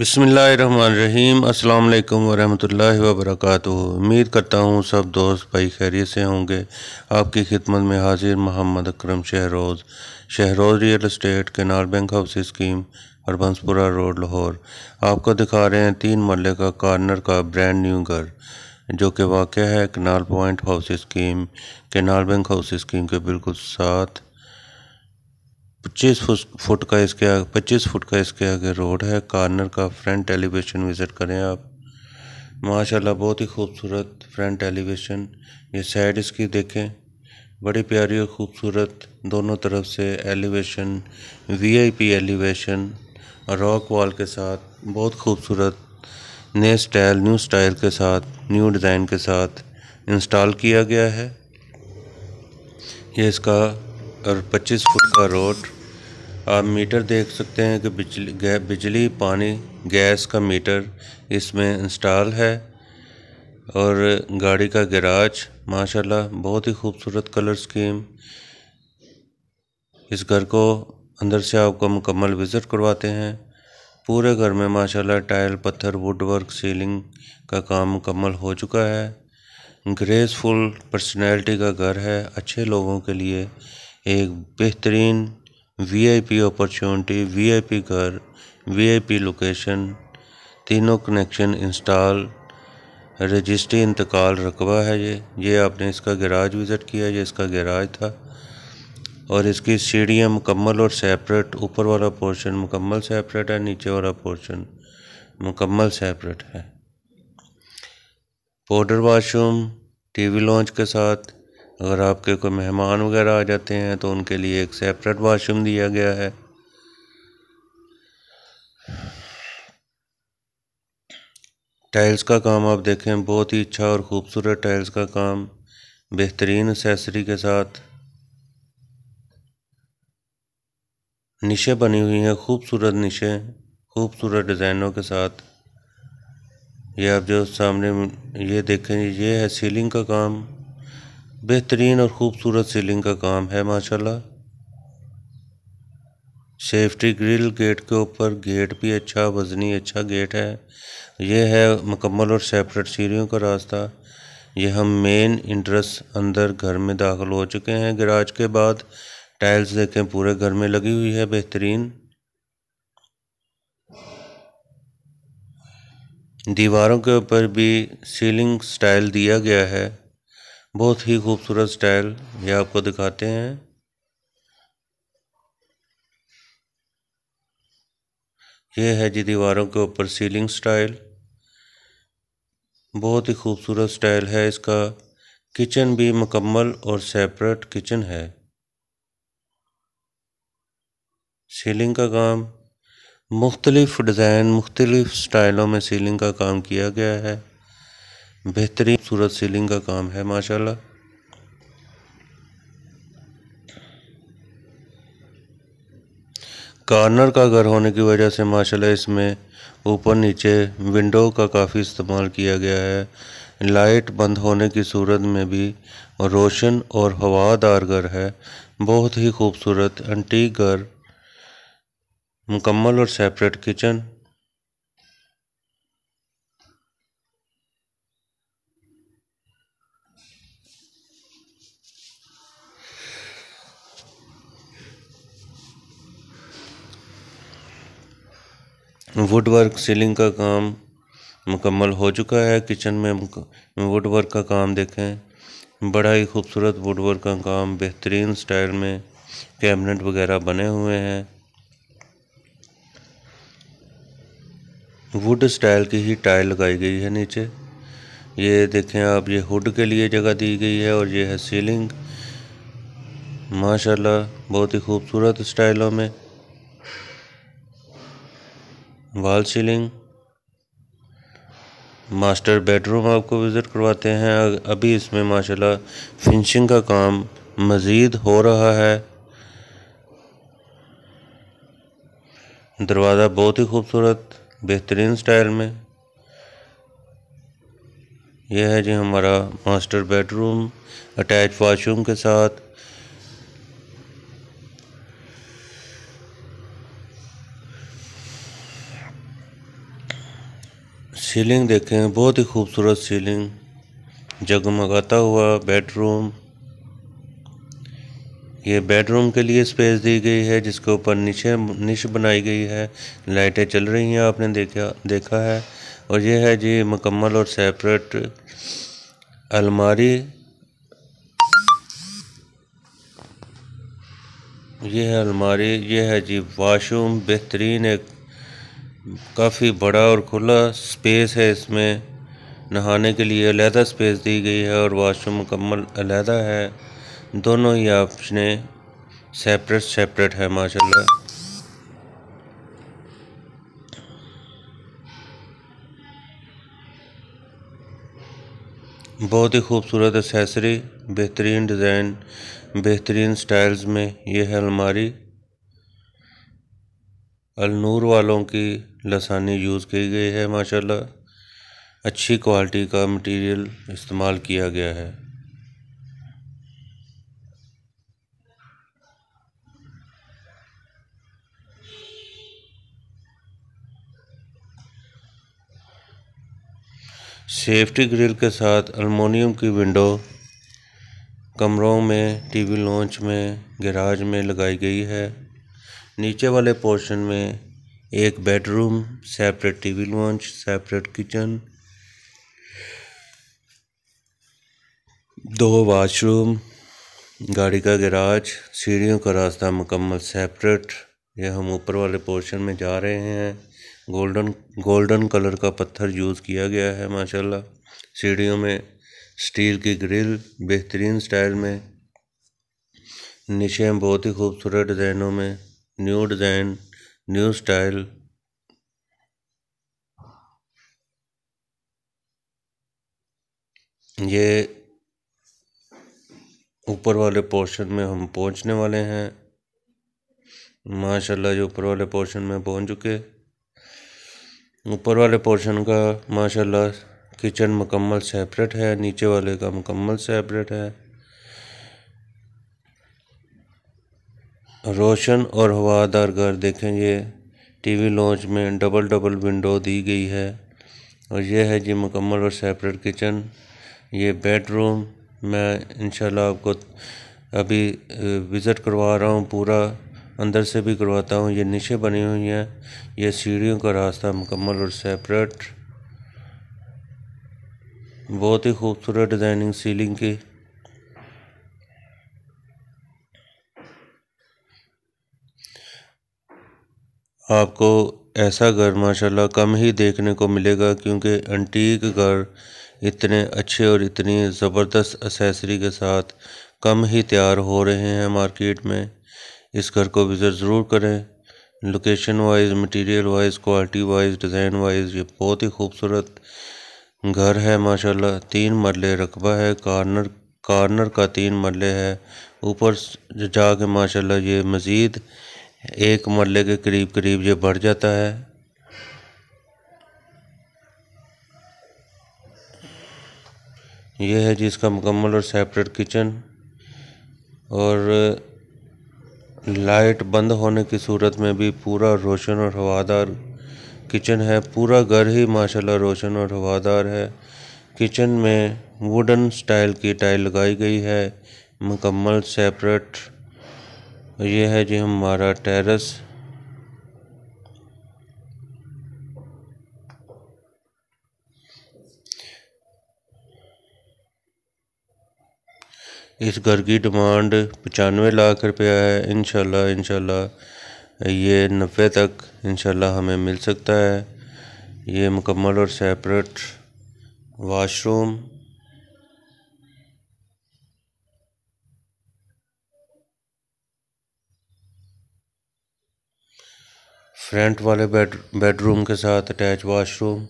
बसमीम् अल्लाम वरहमल वबरक उम्मीद करता हूँ सब दोस्त भाई खैरियत से होंगे आपकी खिदमत में हाजिर Mohammad Akram Shahroz Shahroz real estate canal bank house scheme Harbanspura road Lahore आपको दिखा रहे हैं तीन मरले का कॉर्नर का ब्रांड न्यू घर जो कि वाक़ है canal point house scheme canal bank house scheme के बिल्कुल साथ पच्चीस फुट का इसके आगे पच्चीस फुट का इसके आगे रोड है कॉर्नर का फ्रंट एलिवेशन विज़िट करें आप माशाल्लाह बहुत ही खूबसूरत फ्रंट एलिवेशन ये साइड इसकी देखें बड़ी प्यारी और ख़ूबसूरत दोनों तरफ से एलिवेशन वीआईपी एलिवेशन और रॉक वॉल के साथ बहुत खूबसूरत नए स्टाइल न्यू स्टाइल के साथ न्यू डिज़ाइन के साथ इंस्टॉल किया गया है ये इसका और 25 फुट का रोड आप मीटर देख सकते हैं कि बिजली बिजली पानी गैस का मीटर इसमें इंस्टॉल है और गाड़ी का गैराज माशाल्लाह बहुत ही खूबसूरत कलर स्कीम इस घर को अंदर से आपको मुकम्मल विज़िट करवाते हैं पूरे घर में माशाल्लाह टाइल पत्थर वुड वर्क सीलिंग का काम मुकम्मल हो चुका है ग्रेसफुल पर्सनैलिटी का घर है अच्छे लोगों के लिए एक बेहतरीन वी अपॉर्चुनिटी वी घर वी लोकेशन तीनों कनेक्शन इंस्टॉल रजिस्ट्री इंतकाल रकबा है ये ये आपने इसका गैराज विज़िट किया ये इसका गैराज था और इसकी सीढ़ियाँ मुकम्मल और सेपरेट ऊपर वाला पोर्शन मुकम्मल सेपरेट है नीचे वाला पोर्शन मुकम्मल सेपरेट है पाउडर वाशरूम टीवी लॉन्च के साथ अगर आपके कोई मेहमान वगैरह आ जाते हैं तो उनके लिए एक सेपरेट वाशरूम दिया गया है टाइल्स का काम आप देखें बहुत ही अच्छा और ख़ूबसूरत टाइल्स का काम बेहतरीन एसेसरी के साथ निशे बनी हुई हैं खूबसूरत निशे खूबसूरत डिज़ाइनों के साथ ये आप जो सामने ये देखें ये है सीलिंग का काम बेहतरीन और खूबसूरत सीलिंग का काम है माशाल्लाह सेफ्टी ग्रिल गेट के ऊपर गेट भी अच्छा वजनी अच्छा गेट है यह है मुकम्मल और सेपरेट सीढ़ियों का रास्ता ये हम मेन इंट्रेस अंदर घर में दाखिल हो चुके हैं गराज के बाद टाइल्स देखें पूरे घर में लगी हुई है बेहतरीन दीवारों के ऊपर भी सीलिंग स्टाइल दिया गया है बहुत ही खूबसूरत स्टाइल ये आपको दिखाते हैं ये है जी दीवारों के ऊपर सीलिंग स्टाइल बहुत ही खूबसूरत स्टाइल है इसका किचन भी मुकम्मल और सेपरेट किचन है सीलिंग का काम मुख्तलिफ़ डिज़ाइन मुख्तलिफ़ स्टाइलों में सीलिंग का काम किया गया है बेहतरीन सूरत सीलिंग का काम है माशाल्लाह कॉर्नर का घर होने की वजह से माशाल्लाह इसमें ऊपर नीचे विंडो का काफ़ी इस्तेमाल किया गया है लाइट बंद होने की सूरत में भी रोशन और हवादार घर है बहुत ही खूबसूरत एंटीक घर मुकम्मल और separate kitchen wood work ceiling का काम मुकम्मल हो चुका है किचन में वुड वर्क का काम देखें बड़ा ही खूबसूरत वुड वर्क का काम बेहतरीन स्टाइल में कैबिनेट वगैरह बने हुए हैं वुड स्टाइल की ही टाइल लगाई गई है नीचे ये देखें आप ये हुड के लिए जगह दी गई है और ये है सीलिंग माशाल्लाह बहुत ही खूबसूरत स्टाइलों में वॉल सीलिंग मास्टर बेडरूम आपको विज़िट करवाते हैं अभी इसमें माशाल्लाह फिनिशिंग का काम मज़ीद हो रहा है दरवाज़ा बहुत ही खूबसूरत बेहतरीन स्टाइल में यह है जी हमारा मास्टर बेडरूम अटैच वाशरूम के साथ सीलिंग देखें बहुत ही खूबसूरत सीलिंग जगमगाता हुआ बेडरूम ये बेडरूम के लिए स्पेस दी गई है जिसके ऊपर नीचे निश बनाई गई है लाइटें चल रही हैं आपने देखा देखा है और यह है जी मुकम्मल और सेपरेट अलमारी यह है अलमारी यह है जी वाशरूम बेहतरीन एक काफी बड़ा और खुला स्पेस है इसमें नहाने के लिए अलहदा स्पेस दी गई है और वाशरूम मुकम्मल अलहदा है दोनों ही ऑप्शन सेपरेट सेपरेट है माशाल्लाह बहुत ही खूबसूरत एसेसरी बेहतरीन डिज़ाइन बेहतरीन स्टाइल्स में यह है अलमारी अलनूर वालों की लसानी यूज़ की गई है माशाल्लाह अच्छी क्वालिटी का मटेरियल इस्तेमाल किया गया है सेफ्टी ग्रिल के साथ अलमोनियम की विंडो कमरों में टीवी लॉन्च में गैराज में लगाई गई है नीचे वाले पोर्शन में एक bedroom separate TV lounge separate kitchen दो वॉशरूम गाड़ी का गैराज सीढ़ियों का रास्ता मुकम्मल सेपरेट यह हम ऊपर वाले पोर्शन में जा रहे हैं गोल्डन गोल्डन कलर का पत्थर यूज़ किया गया है माशाल्लाह सीढ़ियों में स्टील की ग्रिल बेहतरीन स्टाइल में निशे बहुत ही खूबसूरत डिज़ाइनों में न्यू डिज़ाइन न्यू स्टाइल ये ऊपर वाले पोर्शन में हम पहुंचने वाले हैं माशाल्लाह ये ऊपर वाले पोर्शन में पहुंच चुके ऊपर वाले पोर्शन का माशाल्लाह किचन मुकम्मल सेपरेट है नीचे वाले का मुकम्मल सेपरेट है रोशन और हवादार घर देखेंगे टीवी लॉन्च में डबल डबल विंडो दी गई है और यह है जी मुकम्मल और सेपरेट किचन ये बेडरूम मैं इंशाल्लाह आपको अभी विज़िट करवा रहा हूँ पूरा अंदर से भी करवाता हूँ ये नीचे बनी हुई हैं ये सीढ़ियों का रास्ता मुकम्मल और सेपरेट बहुत ही खूबसूरत डिज़ाइनिंग सीलिंग की आपको ऐसा घर माशाल्लाह कम ही देखने को मिलेगा क्योंकि एंटीक घर इतने अच्छे और इतनी ज़बरदस्त असेसरी के साथ कम ही तैयार हो रहे हैं मार्केट में इस घर को विज़िट ज़रूर करें location wise material wise quality wise design wise ये बहुत ही खूबसूरत घर है माशाल्लाह तीन मरले रकबा है कॉर्नर कॉर्नर का तीन मरले है ऊपर जाके माशाल्लाह ये मज़ीद एक मरले के करीब करीब ये बढ़ जाता है यह है जी इसका मुकम्मल और सेपरेट किचन और लाइट बंद होने की सूरत में भी पूरा रोशन और हवादार किचन है पूरा घर ही माशाल्लाह रोशन और हवादार है किचन में वुडन स्टाइल की टाइल लगाई गई है मुकम्मल सेपरेट ये है जी हमारा टेरेस इस घर की डिमांड पचानवे लाख रुपया है इनशाला इनशाला ये नबे तक इनशाला हमें मिल सकता है ये मुकम्मल और सेपरेट वाशरूम फ्रंट वाले बेड बेडरूम के साथ अटैच वॉशरूम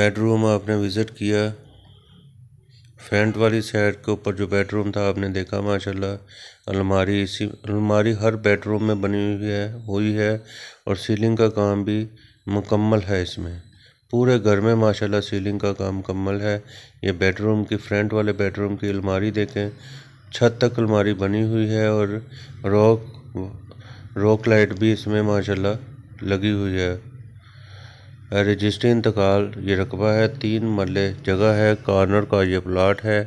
बेडरूम आपने विज़िट किया फ्रंट वाली साइड के ऊपर जो बेडरूम था आपने देखा माशाल्लाह अलमारी इसी अलमारी हर बेडरूम में बनी हुई है हुई है और सीलिंग का काम भी मुकम्मल है इसमें पूरे घर में माशाल्लाह सीलिंग का काम मुकम्मल है ये बेडरूम की फ्रंट वाले बेडरूम की अलमारी देखें छत तक अलमारी बनी हुई है और रॉक रॉक लाइट भी इसमें माशाल्लाह लगी हुई है रजिस्ट्री इंतकाल ये रकबा है तीन मरल जगह है कॉर्नर का ये प्लाट है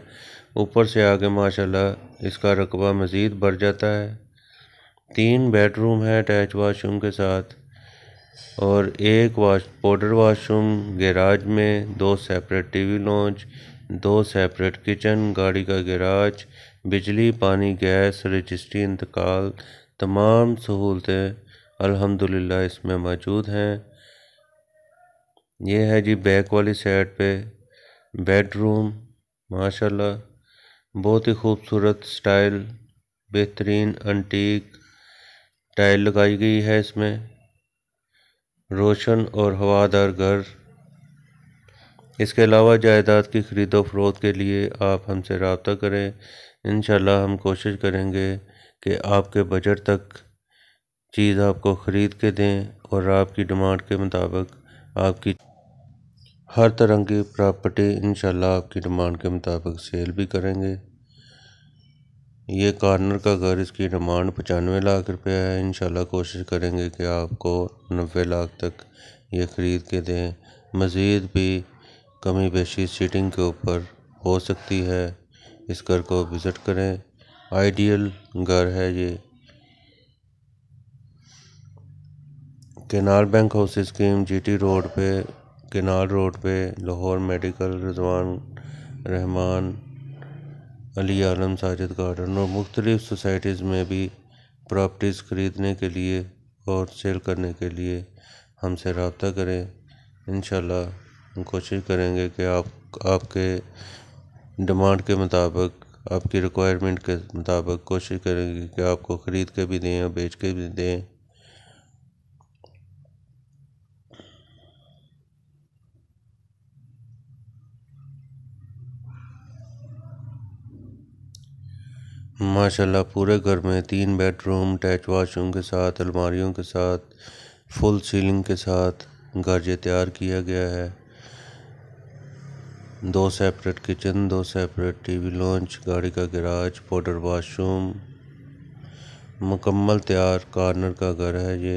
ऊपर से आगे माशाल्लाह इसका रकबा मज़ीद बढ़ जाता है तीन बेडरूम है अटैच वाशरूम के साथ और एक वाश पाउडर वाशरूम गैराज में दो सेपरेट टीवी लॉन्च दो सेपरेट किचन गाड़ी का गैराज बिजली पानी गैस रजिस्ट्री इंतकाल तमाम सहूलतें अल्हम्दुलिल्लाह इसमें मौजूद हैं ये है जी बैक वाली साइड पे बेडरूम माशाल्लाह बहुत ही खूबसूरत स्टाइल बेहतरीन अंटीक टाइल लगाई गई है इसमें रोशन और हवादार घर इसके अलावा जायदाद की ख़रीदो फरोख के लिए आप हमसे रबता करें इन हम कोशिश करेंगे कि आपके बजट तक चीज़ आपको ख़रीद के दें और आपकी डिमांड के मुताबिक आपकी हर तरह की प्रॉपर्टी इंशाल्लाह आपकी डिमांड के मुताबिक सेल भी करेंगे ये कॉर्नर का घर इसकी डिमांड पचानवे लाख रुपए है इंशाल्लाह कोशिश करेंगे कि आपको नबे लाख तक ये ख़रीद के दें मज़ीद भी कमी पेशी सीटिंग के ऊपर हो सकती है इस घर को विज़िट करें आइडियल घर है ये canal bank house scheme GT road पे केनाल रोड पे लाहौर मेडिकल रिजवान रहमान अली आलम साजिद गार्डन और मुख्तलिफ़ सोसाइटीज़ में भी प्रॉपर्टीज़ ख़रीदने के लिए और सेल करने के लिए हमसे रबता करें इन हम कोशिश करेंगे कि आप आपके डिमांड के मुताबिक आपकी रिक्वायरमेंट के मुताबिक कोशिश करेंगे कि आपको ख़रीद के भी दें और बेच के भी दें माशाल्लाह पूरे घर में तीन बेडरूम अटैच वाशरूम के साथ अलमारियों के साथ फुल सीलिंग के साथ घर ये तैयार किया गया है दो सेपरेट किचन दो सेपरेट टीवी लॉन्च गाड़ी का गैराज पाउडर वाशरूम मुकम्मल तैयार कॉर्नर का घर है ये